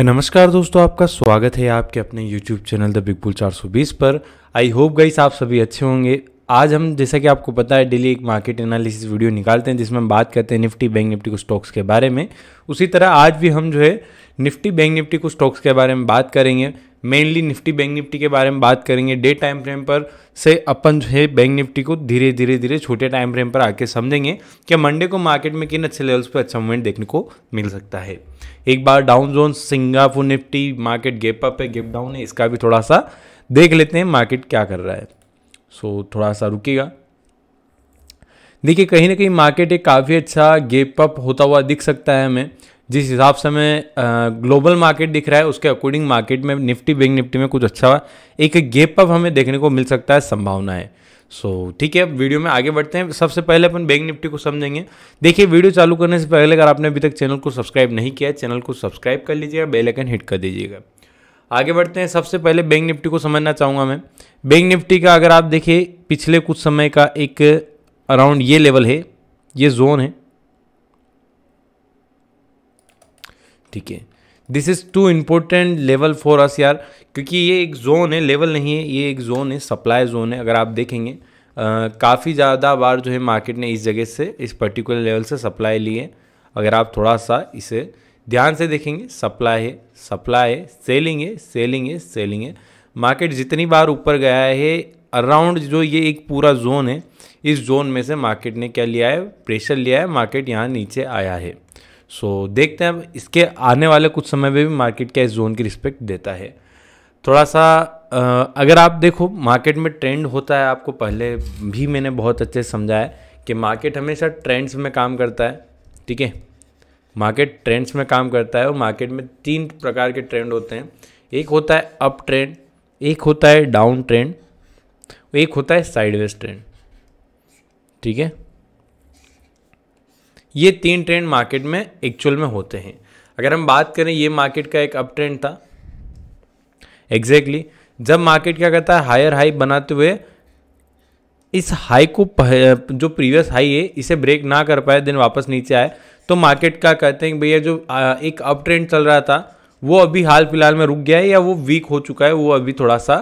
है नमस्कार दोस्तों आपका स्वागत है आपके अपने YouTube channel the big bull 420 पर आई होप गाइस आप सभी अच्छे होंगे आज हम जैसा कि आपको पता है डेली एक मार्केट एनालिसिस वीडियो निकालते हैं जिसमें हम बात करते हैं निफ्टी बैंक निफ्टी को स्टॉक्स के बारे में उसी तरह आज भी हम जो है निफ्टी बैंक निफ्टी को स्टॉक्स के बारे में बात करेंगे मेनली निफ्टी बैंक निफ्टी के बारे में बात करेंगे डे टाइम फ्रेम पर से अपन जो है बैंक निफ्टी को धीरे धीरे धीरे छोटे टाइम फ्रेम पर आके समझेंगे कि मंडे को मार्केट में किन अच्छे लेवल्स पर अच्छा मूवमेंट देखने को मिल सकता है एक बार down zone Singapore Nifty market gap up है गेप डाउन है इसका भी थोड़ा सा देख लेते हैं मार्केट क्या कर रहा है सो थोड़ा सा रुकेगा देखिए कहीं ना कहीं मार्केट एक काफ़ी अच्छा गेप अप होता हुआ दिख सकता है हमें जिस हिसाब से हमें ग्लोबल मार्केट दिख रहा है उसके अकॉर्डिंग मार्केट में निफ्टी बैंक निफ्टी में कुछ अच्छा एक गेप अप हमें देखने को मिल सकता है संभावना है सो so, ठीक है अब वीडियो में आगे बढ़ते हैं सबसे पहले अपन बैंक निफ्टी को समझेंगे देखिए वीडियो चालू करने से पहले अगर आपने अभी तक चैनल को सब्सक्राइब नहीं किया है चैनल को सब्सक्राइब कर लीजिएगा बेल आइकन हिट कर दीजिएगा आगे बढ़ते हैं सबसे पहले बैंक निफ्टी को समझना चाहूँगा मैं बैंक निफ्टी का अगर आप देखिए पिछले कुछ समय का एक अराउंड ये लेवल है ये जोन है ठीक है this is too important level for us यार क्योंकि ये एक जोन है लेवल नहीं है ये एक जोन है सप्लाई जोन है अगर आप देखेंगे काफ़ी ज़्यादा बार जो है मार्केट ने इस जगह से इस पर्टिकुलर लेवल से सप्लाई ली है अगर आप थोड़ा सा इसे ध्यान से देखेंगे सप्लाई है सप्लाई है सेलिंग है सेलिंग है सेलिंग है मार्केट जितनी बार ऊपर गया है अराउंड जो ये एक पूरा जोन है इस जोन में से मार्केट ने क्या लिया है प्रेशर लिया है मार्केट यहाँ नीचे आया है सो so, देखते हैं अब इसके आने वाले कुछ समय में भी मार्केट क्या इस जोन की रिस्पेक्ट देता है थोड़ा सा अगर आप देखो मार्केट में ट्रेंड होता है आपको पहले भी मैंने बहुत अच्छे से समझाया कि मार्केट हमेशा ट्रेंड्स में काम करता है ठीक है मार्केट ट्रेंड्स में काम करता है और मार्केट में तीन प्रकार के ट्रेंड होते हैं एक होता है अप ट्रेंड एक होता है डाउन ट्रेंड एक होता है साइडवेज ट्रेंड ठीक है ये तीन ट्रेंड मार्केट में एक्चुअल में होते हैं अगर हम बात करें ये मार्केट का एक अप ट्रेंड था एग्जैक्टली exactly, जब मार्केट क्या करता है हायर हाई बनाते हुए इस हाई को जो प्रीवियस हाई है इसे ब्रेक ना कर पाए दिन वापस नीचे आए तो मार्केट का कहते हैं भैया जो एक अप ट्रेंड चल रहा था वो अभी हाल फिलहाल में रुक गया है या वो वीक हो चुका है वो अभी थोड़ा सा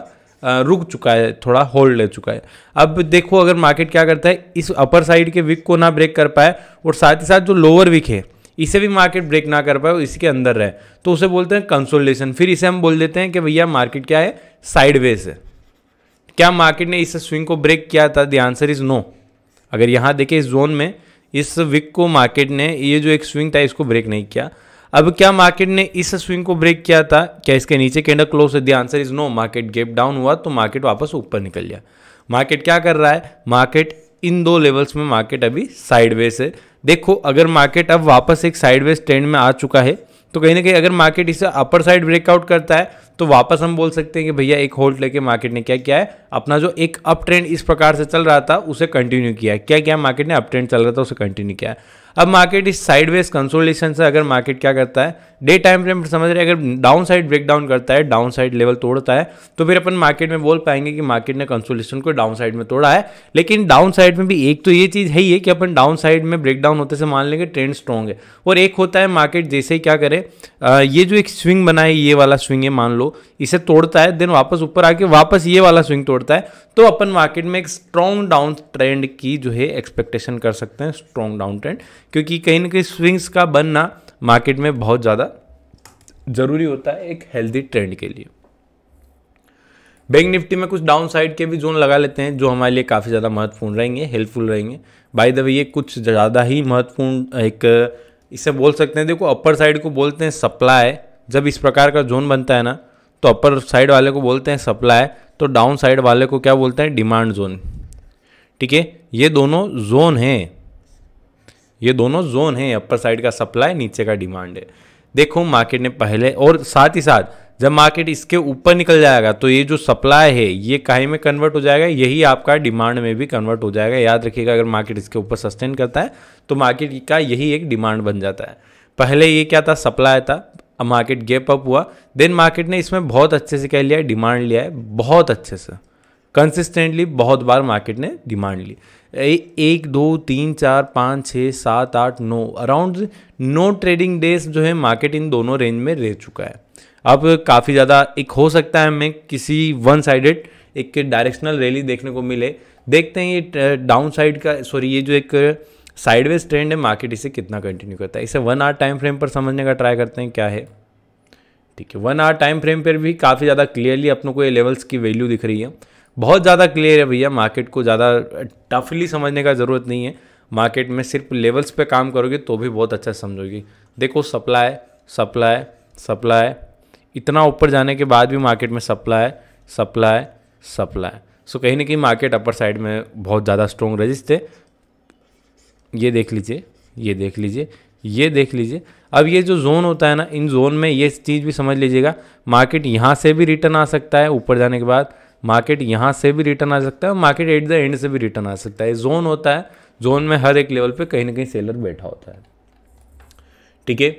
रुक चुका है थोड़ा होल्ड ले चुका है अब देखो अगर मार्केट क्या करता है इस अपर साइड के विक को ना ब्रेक कर पाए और साथ ही साथ जो लोअर विक है इसे भी मार्केट ब्रेक ना कर पाए और इसके अंदर रहे तो उसे बोलते हैं कंसोलिडेशन फिर इसे हम बोल देते हैं कि भैया मार्केट क्या है साइडवेज है क्या मार्केट ने इस स्विंग को ब्रेक किया था दी आंसर इज़ नो अगर यहाँ देखें इस जोन में इस विक को मार्केट ने ये जो एक स्विंग था इसको ब्रेक नहीं किया अब क्या मार्केट ने इस स्विंग को ब्रेक किया था क्या इसके नीचे कैंडल क्लोज है दिया answer is no market gap down हुआ तो मार्केट वापस ऊपर निकल गया मार्केट क्या कर रहा है मार्केट इन दो लेवल्स में मार्केट अभी साइडवेज है देखो अगर मार्केट अब वापस एक साइडवेज ट्रेंड में आ चुका है तो कहीं ना कहीं अगर मार्केट इसे अपर साइड ब्रेकआउट करता है तो वापस हम बोल सकते हैं कि भैया एक होल्ड लेके मार्केट ने क्या किया है अपना जो एक अप ट्रेंड इस प्रकार से चल रहा था उसे कंटिन्यू किया है क्या क्या मार्केट ने अप ट्रेंड चल रहा था उसे कंटिन्यू किया है अब मार्केट इस साइडवेज कंसोलिडेशन से अगर मार्केट क्या करता है डे टाइम फ्रेम समझ रहे अगर डाउन साइड ब्रेक डाउन करता है डाउन साइड लेवल तोड़ता है तो फिर अपन मार्केट में बोल पाएंगे कि मार्केट ने कंसोलिडेशन को डाउन साइड में तोड़ा है लेकिन डाउन साइड में भी एक तो ये चीज़ है ही कि अपन डाउन साइड में ब्रेक डाउन होते से मान लेंगे ट्रेंड स्ट्रॉन्ग है और एक होता है मार्केट जैसे ही क्या करे ये जो एक स्विंग बनाए ये वाला स्विंग है मान लो इसे तोड़ता है देन वापस ऊपर आके वापस ये वाला स्विंग तोड़ता है तो अपन मार्केट में एक स्ट्रॉन्ग डाउन ट्रेंड की जो है एक्सपेक्टेशन कर सकते हैं स्ट्रॉन्ग डाउन ट्रेंड क्योंकि कहीं ना कहीं स्विंग्स का बनना मार्केट में बहुत ज़्यादा ज़रूरी होता है एक हेल्दी ट्रेंड के लिए बैंक निफ्टी में कुछ डाउन साइड के भी जोन लगा लेते हैं जो हमारे लिए काफ़ी ज़्यादा महत्वपूर्ण रहेंगे हेल्पफुल रहेंगे बाई द वे ये कुछ ज़्यादा ही महत्वपूर्ण एक इसे बोल सकते हैं देखो अपर साइड को बोलते हैं सप्लाई जब इस प्रकार का जोन बनता है ना तो अपर साइड वाले को बोलते हैं सप्लाई तो डाउन साइड वाले को क्या बोलते हैं डिमांड जोन ठीक है ये दोनों जोन हैं ये दोनों जोन है अपर साइड का सप्लाई नीचे का डिमांड है देखो मार्केट ने पहले और साथ ही साथ जब मार्केट इसके ऊपर निकल जाएगा तो ये जो सप्लाई है ये काहे में कन्वर्ट हो जाएगा यही आपका डिमांड में भी कन्वर्ट हो जाएगा याद रखिएगा अगर मार्केट इसके ऊपर सस्टेन करता है तो मार्केट का यही एक डिमांड बन जाता है पहले ये क्या था सप्लाई था अब मार्केट गैप अप हुआ देन मार्केट ने इसमें बहुत अच्छे से कह लिया है डिमांड लिया है बहुत अच्छे से कंसिस्टेंटली बहुत बार मार्केट ने डिमांड ली ए, एक दो तीन चार पाँच छः सात आठ नौ अराउंड नो ट्रेडिंग डेज जो है मार्केट इन दोनों रेंज में रह चुका है अब काफ़ी ज़्यादा एक हो सकता है हमें किसी वन साइडेड एक डायरेक्शनल रैली देखने को मिले देखते हैं ये डाउन साइड का सॉरी ये जो एक साइडवेज ट्रेंड है मार्केट इसे कितना कंटिन्यू करता है इसे वन आवर टाइम फ्रेम पर समझने का ट्राई करते हैं क्या है ठीक है वन आवर टाइम फ्रेम पर भी काफ़ी ज़्यादा क्लियरली अपनों को ये लेवल्स की वैल्यू दिख रही है बहुत ज़्यादा क्लियर है भैया मार्केट को ज़्यादा टफली समझने का ज़रूरत नहीं है मार्केट में सिर्फ लेवल्स पे काम करोगे तो भी बहुत अच्छा समझोगे देखो सप्लाई सप्लाई सप्लाई इतना ऊपर जाने के बाद भी मार्केट में सप्लाई सप्लाई सप्लाई सो कहीं ना कहीं मार्केट अपर साइड में बहुत ज़्यादा स्ट्रॉन्ग रजिस्ट है ये देख लीजिए ये देख लीजिए ये देख लीजिए अब ये जो जोन होता है ना इन जोन में ये चीज़ भी समझ लीजिएगा मार्केट यहाँ से भी रिटर्न आ सकता है ऊपर जाने के बाद मार्केट यहाँ से भी रिटर्न आ सकता है और मार्केट एट द एंड से भी रिटर्न आ सकता है जोन होता है जोन में हर एक लेवल पे कहीं ना कहीं सेलर बैठा होता है ठीक है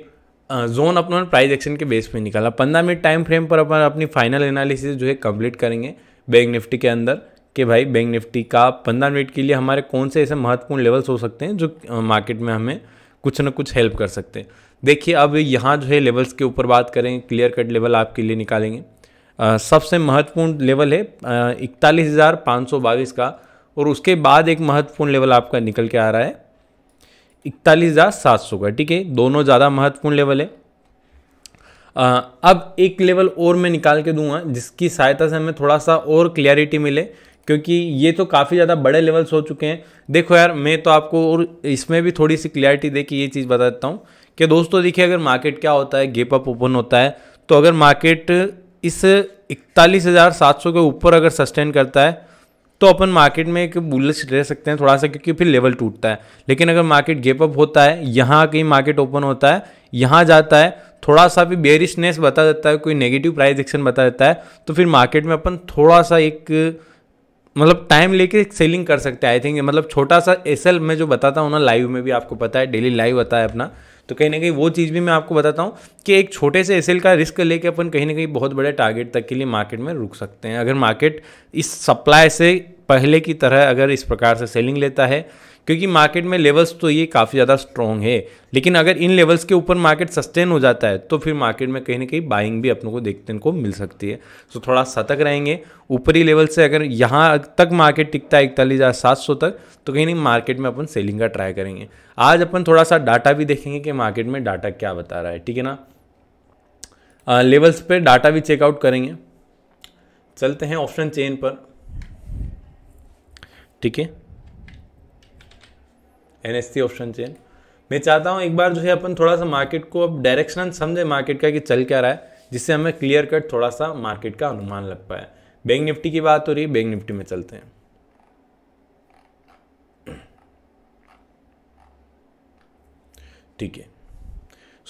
जोन अपना प्राइस एक्शन के बेस पे निकाला पंद्रह मिनट टाइम फ्रेम पर अपन अपनी फाइनल एनालिसिस जो है कंप्लीट करेंगे बैंक निफ्टी के अंदर कि भाई बैंक निफ्टी का पंद्रह मिनट के लिए हमारे कौन से ऐसे महत्वपूर्ण लेवल्स हो सकते हैं जो मार्केट में हमें कुछ ना कुछ हेल्प कर सकते हैं देखिए अब यहाँ जो है लेवल्स के ऊपर बात करें क्लियर कट लेवल आपके लिए निकालेंगे सबसे महत्वपूर्ण लेवल है इकतालीस हज़ार पाँच सौ बाईस का और उसके बाद एक महत्वपूर्ण लेवल आपका निकल के आ रहा है इकतालीस हज़ार सात सौ का ठीक है दोनों ज़्यादा महत्वपूर्ण लेवल है आ, अब एक लेवल और मैं निकाल के दूंगा जिसकी सहायता से हमें थोड़ा सा और क्लियरिटी मिले क्योंकि ये तो काफ़ी ज़्यादा बड़े लेवल्स हो चुके हैं देखो यार मैं तो आपको और इसमें भी थोड़ी सी क्लियरिटी दे के ये चीज़ बता देता हूँ कि दोस्तों देखिए अगर मार्केट क्या होता है गेप अप ओपन होता है तो अगर मार्केट इस इकतालीस हज़ार सात सौ के ऊपर अगर सस्टेन करता है तो अपन मार्केट में एक बुलिश रह सकते हैं थोड़ा सा क्योंकि फिर लेवल टूटता है लेकिन अगर मार्केट गेप अप होता है यहाँ कहीं मार्केट ओपन होता है यहाँ जाता है थोड़ा सा भी बेरिशनेस बता देता है कोई नेगेटिव प्राइस एक्शन बता देता है तो फिर मार्केट में अपन थोड़ा सा एक मतलब टाइम लेके सेलिंग कर सकते हैं आई थिंक मतलब छोटा सा एस एल मैं जो बताता हूँ ना लाइव में भी आपको पता है डेली लाइव आता है अपना तो कहीं ना कहीं वो चीज़ भी मैं आपको बताता हूँ कि एक छोटे से एस का रिस्क लेके अपन कहीं ना कहीं बहुत बड़े टारगेट तक के लिए मार्केट में रुक सकते हैं अगर मार्केट इस सप्लाई से पहले की तरह अगर इस प्रकार से सेलिंग लेता है क्योंकि मार्केट में लेवल्स तो ये काफ़ी ज़्यादा स्ट्रॉन्ग है लेकिन अगर इन लेवल्स के ऊपर मार्केट सस्टेन हो जाता है तो फिर मार्केट में कहीं ना कहीं बाइंग भी अपने को देखने को मिल सकती है तो थोड़ा सतर्क रहेंगे ऊपरी लेवल से अगर यहाँ तक मार्केट टिकता है इकतालीस हज़ार सात सौ तक तो कहीं नहीं मार्केट में अपन सेलिंग का ट्राई करेंगे आज अपन थोड़ा सा डाटा भी देखेंगे कि मार्केट में डाटा क्या बता रहा है ठीक है ना आ, लेवल्स पर डाटा भी चेकआउट करेंगे चलते हैं ऑप्शन चेन पर ठीक है एन ऑप्शन चेन मैं चाहता हूँ एक बार जो है अपन थोड़ा सा मार्केट को अब डायरेक्शन समझे मार्केट का कि चल क्या रहा है जिससे हमें क्लियर कट थोड़ा सा मार्केट का अनुमान लग पाए बैंक निफ्टी की बात हो रही है बैंक निफ्टी में चलते हैं ठीक है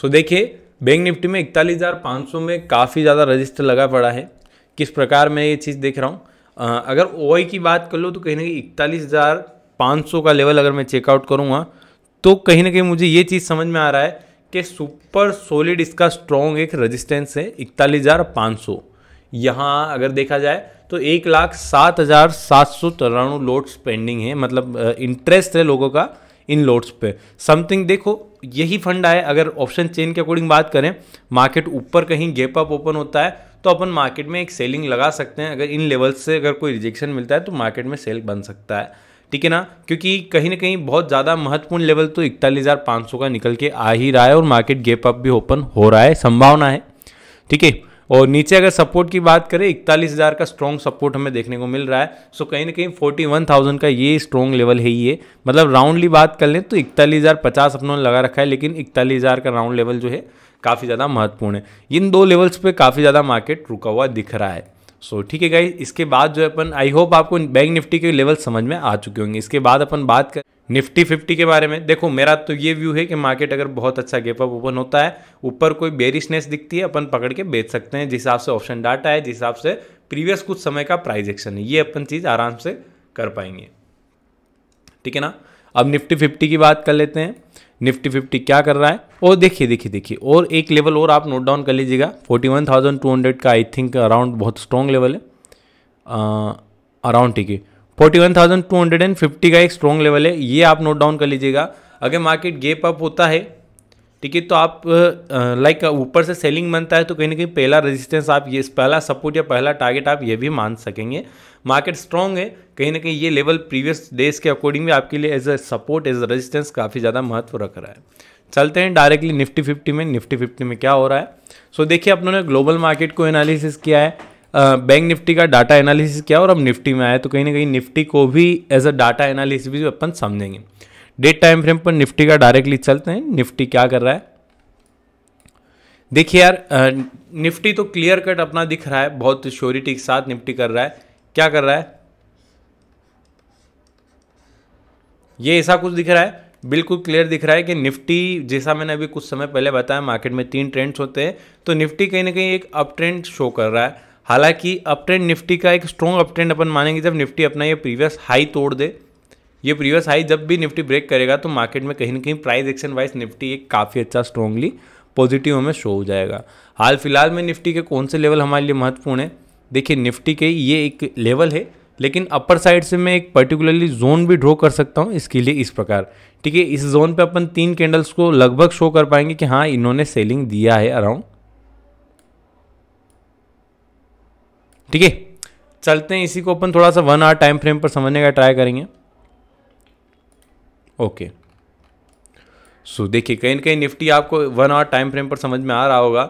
सो देखिए बैंक निफ्टी में इकतालीस हज़ार सौ में काफ़ी ज़्यादा रजिस्टर लगा पड़ा है किस प्रकार मैं ये चीज़ देख रहा हूँ अगर ओ की बात कर लो तो कहीं ना कहीं इकतालीस हज़ार 500 का लेवल अगर मैं चेकआउट करूँगा तो कहीं ना कहीं मुझे ये चीज़ समझ में आ रहा है कि सुपर सॉलिड इसका स्ट्रॉन्ग एक रेजिस्टेंस है इकतालीस हज़ार पाँच सौ यहाँ अगर देखा जाए तो एक लाख सात हज़ार सात सौ तिरानु लोड्स पेंडिंग है मतलब इंटरेस्ट है लोगों का इन लोड्स पे समथिंग देखो यही फंड आए अगर ऑप्शन चेन के अकॉर्डिंग बात करें मार्केट ऊपर कहीं गैप अप ओपन होता है तो अपन मार्केट में एक सेलिंग लगा सकते हैं अगर इन लेवल से अगर कोई रिजेक्शन मिलता है तो मार्केट में सेल बन सकता है ठीक है ना क्योंकि कहीं ना कहीं बहुत ज़्यादा महत्वपूर्ण लेवल तो इकतालीस हज़ार पाँच सौ का निकल के आ ही रहा है और मार्केट गेप अप भी ओपन हो रहा है संभावना है ठीक है और नीचे अगर सपोर्ट की बात करें इकतालीस हज़ार का स्ट्रॉन्ग सपोर्ट हमें देखने को मिल रहा है सो कहीं ना कहीं फोर्टी वन थाउजेंड का ये स्ट्रॉन्ग लेवल है ये मतलब राउंडली बात कर लें तो इकतालीस हज़ार पचास अपनों ने लगा रखा है लेकिन इकतालीस हज़ार का राउंड लेवल जो है काफ़ी ज़्यादा महत्वपूर्ण है इन दो लेवल्स पे काफ़ी ज़्यादा मार्केट रुका हुआ दिख रहा है सो ठीक है गाइज इसके बाद जो है अपन आई होप आपको बैंक निफ्टी के लेवल समझ में आ चुके होंगे इसके बाद अपन बात कर निफ्टी फिफ्टी के बारे में देखो मेरा तो ये व्यू है कि मार्केट अगर बहुत अच्छा गैप अप ओपन होता है ऊपर कोई बेरिशनेस दिखती है अपन पकड़ के बेच सकते हैं जिस हिसाब से ऑप्शन डाटा है जिस हिसाब से प्रीवियस कुछ समय का प्राइज एक्शन है ये अपन चीज़ आराम से कर पाएंगे ठीक है ना अब निफ्टी फिफ्टी की बात कर लेते हैं निफ्टी फिफ्टी क्या कर रहा है और देखिए देखिए देखिए और एक लेवल और आप नोट डाउन कर लीजिएगा 41,200 का आई थिंक अराउंड बहुत स्ट्रॉन्ग लेवल है अराउंड ठीक है फिफ्टी का एक स्ट्रॉन्ग लेवल है ये आप नोट डाउन कर लीजिएगा अगर मार्केट गेप अप होता है ठीक है तो आप लाइक ऊपर से सेलिंग बनता है तो कहीं ना कहीं पहला रेजिस्टेंस आप ये पहला सपोर्ट या पहला टारगेट आप ये भी मान सकेंगे मार्केट स्ट्रांग है कहीं ना कहीं ये लेवल प्रीवियस डेज के अकॉर्डिंग भी आपके लिए as a support as a resistance काफ़ी ज़्यादा महत्व रख रहा है चलते हैं डायरेक्टली निफ्टी फिफ्टी में निफ्टी फिफ्टी में क्या हो रहा है सो देखिए अपनों ने ग्लोबल मार्केट को एनालिसिस किया है बैंक निफ्टी का डाटा एनालिसिस किया और अब निफ्टी में आया तो कहीं ना कहीं निफ्टी को भी एज अ डाटा एनालिसिस भी अपन समझेंगे डेट टाइम फ्रेम पर निफ्टी का डायरेक्टली चलते हैं निफ्टी क्या कर रहा है देखिए यार निफ्टी तो क्लियर कट अपना दिख रहा है बहुत श्योरिटी के साथ निफ्टी कर रहा है क्या कर रहा है ये ऐसा कुछ दिख रहा है बिल्कुल क्लियर दिख रहा है कि निफ्टी जैसा मैंने अभी कुछ समय पहले बताया मार्केट में तीन ट्रेंड्स होते हैं तो निफ्टी कहीं ना कहीं एक अप ट्रेंड शो कर रहा है हालांकि अप ट्रेंड निफ्टी का एक स्ट्रॉन्ग अप ट्रेंड अपन मानेंगे जब निफ्टी अपना ये प्रीवियस हाई तोड़ दे ये प्रीवियस हाई जब भी निफ्टी ब्रेक करेगा तो मार्केट में कहीं ना कहीं प्राइस एक्शन वाइज निफ्टी एक काफ़ी अच्छा स्ट्रॉन्गली पॉजिटिव हमें शो हो जाएगा हाल फिलहाल में निफ्टी के कौन से लेवल हमारे लिए महत्वपूर्ण है देखिए निफ्टी के ये एक लेवल है लेकिन अपर साइड से मैं एक पर्टिकुलरली जोन भी ड्रॉ कर सकता हूँ इसके लिए इस प्रकार ठीक है इस जोन पे अपन तीन कैंडल्स को लगभग शो कर पाएंगे कि हाँ इन्होंने सेलिंग दिया है अराउंड ठीक है चलते हैं इसी को अपन थोड़ा सा वन आवर टाइम फ्रेम पर समझने का ट्राई करेंगे ओके सो देखिए कहीं ना कहीं निफ्टी आपको वन आवर टाइम फ्रेम पर समझ में आ रहा होगा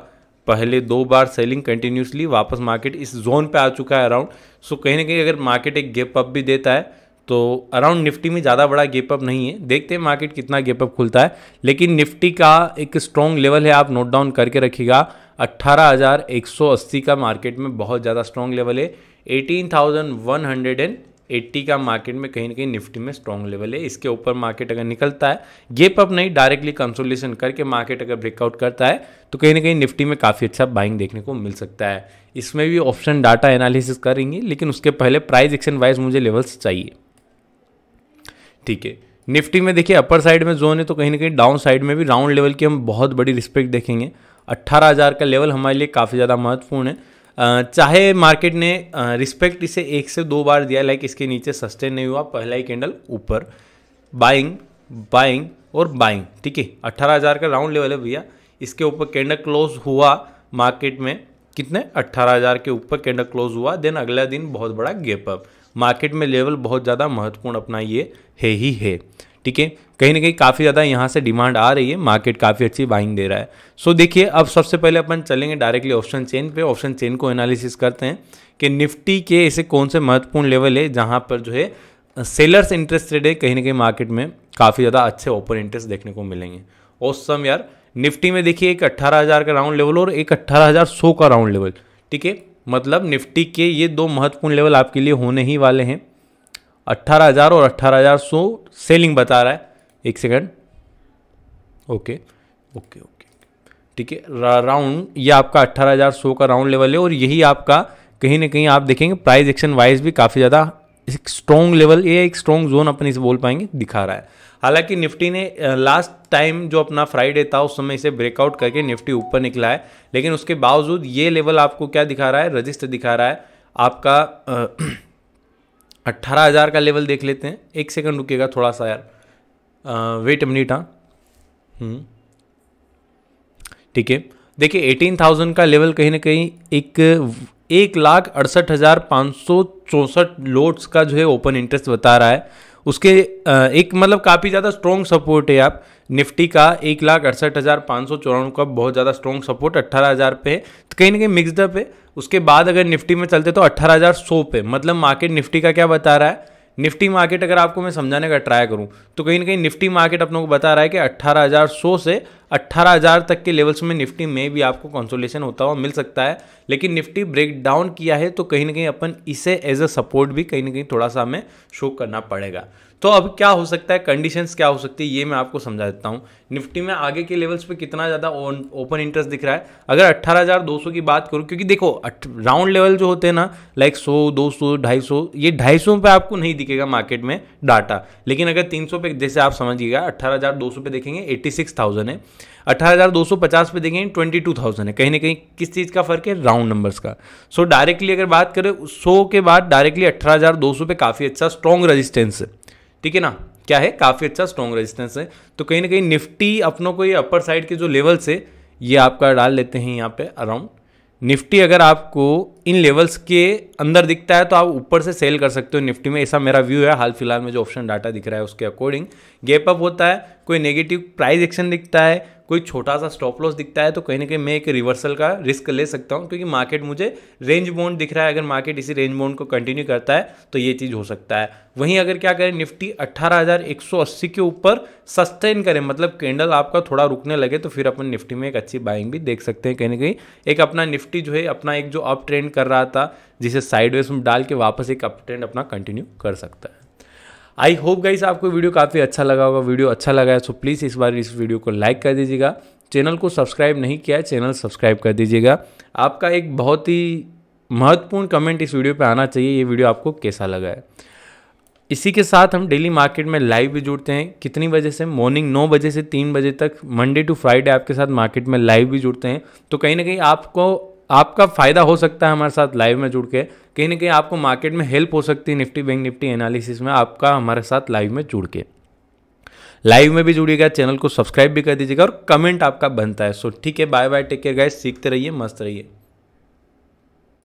पहले दो बार सेलिंग कंटिन्यूसली वापस मार्केट इस जोन पे आ चुका है अराउंड सो कहीं ना कहीं अगर मार्केट एक गेप अप भी देता है तो अराउंड निफ्टी में ज़्यादा बड़ा गेप अप नहीं है देखते हैं मार्केट कितना गेप अप खुलता है लेकिन निफ्टी का एक स्ट्रॉन्ग लेवल है आप नोट डाउन करके रखिएगा 18,180 का मार्केट में बहुत ज़्यादा स्ट्रॉन्ग लेवल है एटीन एंड एट्टी का मार्केट में कहीं ना कहीं निफ्टी में स्ट्रॉन्ग लेवल है इसके ऊपर मार्केट अगर निकलता है गेप अप नहीं डायरेक्टली कंसोलेशन करके मार्केट अगर ब्रेकआउट करता है तो कहीं ना कहीं निफ्टी में काफ़ी अच्छा बाइंग देखने को मिल सकता है इसमें भी ऑप्शन डाटा एनालिसिस करेंगे लेकिन उसके पहले प्राइस एक्शन वाइज मुझे लेवल्स चाहिए ठीक है निफ्टी में देखिए अपर साइड में जोन है तो कहीं ना कहीं डाउन साइड में भी राउंड लेवल की हम बहुत बड़ी रिस्पेक्ट देखेंगे 18,000 का लेवल हमारे लिए काफ़ी ज़्यादा महत्वपूर्ण है चाहे मार्केट ने रिस्पेक्ट इसे एक से दो बार दिया लाइक इसके नीचे सस्टेन नहीं हुआ पहला ही कैंडल ऊपर बाइंग बाइंग और बाइंग ठीक है अट्ठारह हज़ार का राउंड लेवल है भैया इसके ऊपर कैंडल क्लोज हुआ मार्केट में कितने अट्ठारह हज़ार के ऊपर कैंडल क्लोज हुआ देन अगला दिन बहुत बड़ा गेपअप मार्केट में लेवल बहुत ज़्यादा महत्वपूर्ण अपना ये है ही है ठीक है कहीं ना कहीं काफ़ी ज़्यादा यहाँ से डिमांड आ रही है मार्केट काफ़ी अच्छी बाइंग दे रहा है सो देखिए अब सबसे पहले अपन चलेंगे डायरेक्टली ऑप्शन चेन पे ऑप्शन चेन को एनालिसिस करते हैं कि निफ्टी के ऐसे कौन से महत्वपूर्ण लेवल है जहाँ पर जो है सेलर्स इंटरेस्टेड है कहीं ना कहीं मार्केट में काफ़ी ज़्यादा अच्छे ओपन इंटरेस्ट देखने को मिलेंगे समय यार निफ्टी में देखिए एक अट्ठारह का राउंड लेवल और एक अट्ठारह का राउंड लेवल ठीक है मतलब निफ्टी के ये दो महत्वपूर्ण लेवल आपके लिए होने ही वाले हैं अट्ठारह हज़ार और अट्ठारह हज़ार सेलिंग बता रहा है एक सेकेंड ओके ओके ओके ठीक है राउंड ये आपका अट्ठारह हज़ार सो का राउंड लेवल है और यही आपका कहीं ना कहीं आप देखेंगे प्राइस एक्शन वाइज भी काफ़ी ज़्यादा एक स्ट्रॉन्ग लेवल ये एक स्ट्रॉन्ग जोन अपने इसे बोल पाएंगे दिखा रहा है हालांकि निफ्टी ने लास्ट टाइम जो अपना फ्राइडे था उस समय इसे ब्रेकआउट करके निफ्टी ऊपर निकला है लेकिन उसके बावजूद ये लेवल आपको क्या दिखा रहा है रजिस्टर दिखा रहा है आपका अट्ठारह हज़ार का लेवल देख लेते हैं एक सेकंड रुकेगा थोड़ा सा यार आ, वेट मिनट हाँ हम्म। ठीक है देखिए एटीन थाउजेंड का लेवल कहीं ना कहीं एक एक लाख अड़सठ हज़ार पाँच सौ चौंसठ लोट्स का जो है ओपन इंटरेस्ट बता रहा है उसके एक मतलब काफ़ी ज़्यादा स्ट्रॉन्ग सपोर्ट है आप निफ्टी का एक लाख अड़सठ हज़ार पाँच सौ चौरानवे का बहुत ज़्यादा स्ट्रॉन्ग सपोर्ट अट्ठारह हज़ार पे है तो कहीं ना कहीं मिक्सडअप है उसके बाद अगर निफ्टी में चलते तो अट्ठारह हज़ार सौ पे मतलब मार्केट निफ्टी का क्या बता रहा है निफ्टी मार्केट अगर आपको मैं समझाने का ट्राई करूँ तो कहीं ना कहीं निफ्टी मार्केट अपनों को बता रहा है कि सौ से 18,000 तक के लेवल्स में निफ्टी में भी आपको कंसोलेशन होता हुआ मिल सकता है लेकिन निफ्टी ब्रेक डाउन किया है तो कहीं ना कहीं अपन इसे एज अ सपोर्ट भी कहीं ना कहीं थोड़ा सा हमें शो करना पड़ेगा तो अब क्या हो सकता है कंडीशंस क्या हो सकती है ये मैं आपको समझा देता हूँ निफ्टी में आगे के लेवल्स पे कितना ज़्यादा ओपन इंटरेस्ट दिख रहा है अगर 18,200 की बात करूँ क्योंकि देखो राउंड लेवल जो होते हैं ना लाइक 100, 200, 250 ये 250 पे आपको नहीं दिखेगा मार्केट में डाटा लेकिन अगर 300 पे जैसे आप समझिएगा सौ पे देखेंगे थाउजेंड है अठारह पे देखेंगे 22,000 है कहीं ना कहीं किस चीज़ का फ़र्क है राउंड नंबर्स का सो so, डायरेक्टली अगर बात करें सो के बाद डायरेक्टली अठारह पे काफ़ी अच्छा स्ट्रॉन्ग रजिस्टेंस है ठीक है ना क्या है काफ़ी अच्छा स्ट्रॉन्ग रजिस्टेंस है तो कहीं ना कहीं निफ्टी अपनों को ये अपर साइड के जो लेवल्स है ये आपका डाल लेते हैं यहाँ पे अराउंड निफ्टी अगर आपको इन लेवल्स के अंदर दिखता है तो आप ऊपर से सेल कर सकते हो निफ्टी में ऐसा मेरा व्यू है हाल फिलहाल में जो ऑप्शन डाटा दिख रहा है उसके अकॉर्डिंग गैप अप होता है कोई नेगेटिव प्राइस एक्शन दिखता है कोई छोटा सा स्टॉप लॉस दिखता है तो कहीं ना कहीं मैं एक रिवर्सल का रिस्क ले सकता हूँ क्योंकि मार्केट मुझे रेंज बोन्ड दिख रहा है अगर मार्केट इसी रेंज बोन्ड को कंटिन्यू करता है तो ये चीज़ हो सकता है वहीं अगर क्या करें निफ्टी 18,180 के ऊपर सस्टेन करें मतलब कैंडल आपका थोड़ा रुकने लगे तो फिर अपन निफ्टी में एक अच्छी बाइंग भी देख सकते हैं कहीं ना कहीं एक अपना निफ्टी जो है अपना एक जो अप ट्रेंड कर रहा था जिसे साइडवेज में डाल के वापस एक अप ट्रेंड अपना कंटिन्यू कर सकता है आई होप गाइस आपको वीडियो काफ़ी अच्छा लगा होगा वीडियो अच्छा लगा है सो प्लीज़ इस बार इस वीडियो को लाइक कर दीजिएगा चैनल को सब्सक्राइब नहीं किया है चैनल सब्सक्राइब कर दीजिएगा आपका एक बहुत ही महत्वपूर्ण कमेंट इस वीडियो पे आना चाहिए ये वीडियो आपको कैसा लगा है इसी के साथ हम डेली मार्केट में लाइव भी जुड़ते हैं कितनी बजे से मॉर्निंग नौ बजे से तीन बजे तक मंडे टू फ्राइडे आपके साथ मार्केट में लाइव भी जुड़ते हैं तो कहीं ना कहीं आपको आपका फ़ायदा हो सकता है हमारे साथ लाइव में जुड़ के कहीं ना कहीं आपको मार्केट में हेल्प हो सकती है निफ्टी बैंक निफ्टी एनालिसिस में आपका हमारे साथ लाइव में जुड़ के लाइव में भी जुड़िएगा चैनल को सब्सक्राइब भी कर दीजिएगा और कमेंट आपका बनता है सो ठीक है bye bye take care guys सीखते रहिए मस्त रहिए